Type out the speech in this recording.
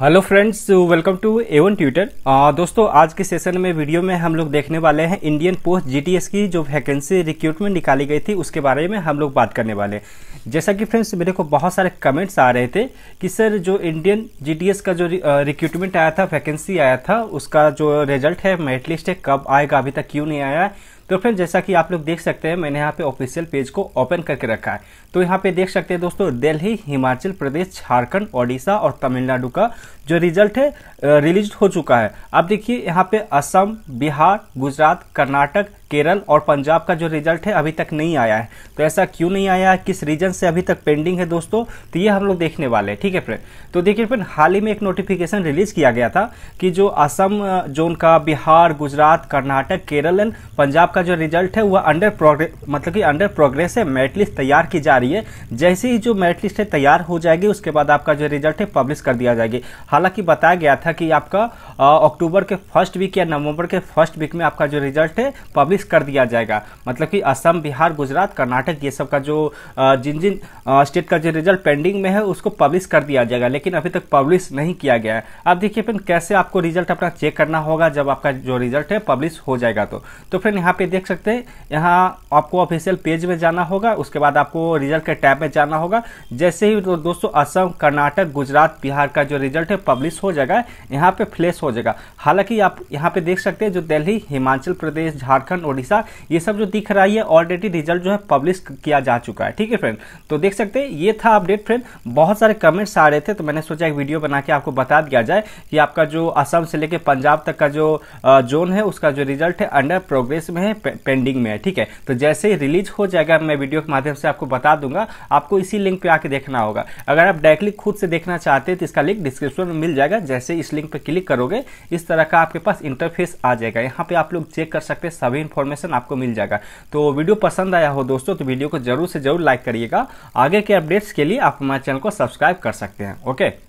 hello friends welcome to Avon Twitter दोस्तों आज के सेशन में वीडियो में हम लोग देखने वाले हैं इंडियन पोस्ट जीटीएस की जो वैकेंसी रिक्रूटमेंट निकाली गई थी उसके बारे में हम लोग बात करने वाले हैं जैसा कि फ्रेंड्स मेरे को बहुत सारे कमेंट्स आ रहे थे कि सर जो इंडियन जीटीएस का जो रिक्रूटमेंट आया था वैकेंसी आया था उसका जो रिजल्ट है मेरिट लिस्ट है कब आएगा अभी तक क्यों नहीं आया है तो फ्रेंड जैसा कि आप लोग देख सकते हैं मैंने यहाँ पे ऑफिशियल पेज को ओपन करके रखा है तो यहाँ पे देख सकते हैं दोस्तों दिल्ली हिमाचल प्रदेश झारखंड ओडिशा और तमिलनाडु का जो रिजल्ट है रिलीज हो चुका है आप देखिए यहाँ पे असम बिहार गुजरात कर्नाटक केरल और पंजाब का जो रिजल्ट है अभी तक नहीं आया है तो ऐसा क्यों नहीं आया है किस रीजन से अभी तक पेंडिंग है दोस्तों तो ये हम लोग देखने वाले हैं ठीक है फ्रेंड तो देखिए फ्रेंड हाल ही में एक नोटिफिकेशन रिलीज किया गया था कि जो असम जोन का बिहार गुजरात कर्नाटक केरल एंड पंजाब का जो रिजल्ट है वह अंडर प्रोग्रेस मतलब कि अंडर प्रोग्रेस है मेरिट लिस्ट तैयार की जा रही है जैसे ही जो मेरिट लिस्ट है तैयार हो जाएगी उसके बाद आपका जो रिजल्ट है पब्लिश कर दिया जाएगी हालांकि बताया गया था कि आपका अक्टूबर के फर्स्ट वीक या नवंबर के फर्स्ट वीक में आपका जो रिजल्ट है पब्लिश फिक्स कर दिया जाएगा मतलब कि असम बिहार गुजरात कर्नाटक ये सब का जो जिन जिन स्टेट का जो रिजल्ट पेंडिंग में है उसको पब्लिश कर दिया जाएगा लेकिन अभी तक पब्लिश नहीं किया गया है अब देखिए फिर कैसे आपको रिजल्ट अपना चेक करना होगा जब आपका जो रिजल्ट है पब्लिश हो जाएगा तो तो फिर यहाँ पे देख सकते हैं यहाँ आपको ऑफिशियल पेज में जाना होगा उसके बाद आपको रिजल्ट के टैब में जाना होगा जैसे ही तो दोस्तों असम कर्नाटक गुजरात बिहार का जो रिजल्ट है पब्लिश हो जाएगा यहाँ पे फ्लेश हो जाएगा हालांकि आप यहाँ पे देख सकते हैं जो दिल्ली हिमाचल प्रदेश झारखंड ओडिशा ये सब जो दिख रहा है ऑलरेडी रिजल्ट जो है पब्लिश किया जा चुका है ठीक है फ्रेंड तो देख सकते हैं ये था अपडेट फ्रेंड बहुत सारे कमेंट्स आ रहे थे तो मैंने सोचा एक वीडियो बना के आपको बता दिया जाए कि आपका जो असम से लेकर पंजाब तक का जो जोन है उसका जो रिजल्ट है अंडर प्रोग्रेस में है पेंडिंग में है ठीक है तो जैसे ही रिलीज हो जाएगा मैं वीडियो के माध्यम से आपको बता दूंगा आपको इसी लिंक पर आके देखना होगा अगर आप डायरेक्टली खुद से देखना चाहते हैं तो इसका लिंक डिस्क्रिप्शन में मिल जाएगा जैसे इस लिंक पर क्लिक करोगे इस तरह का आपके पास इंटरफेस आ जाएगा यहाँ पे आप लोग चेक कर सकते हैं सभी इन्फॉर्मेशन आपको मिल जाएगा तो वीडियो पसंद आया हो दोस्तों तो वीडियो को जरूर से जरूर लाइक करिएगा आगे के अपडेट्स के लिए आप हमारे चैनल को सब्सक्राइब कर सकते हैं ओके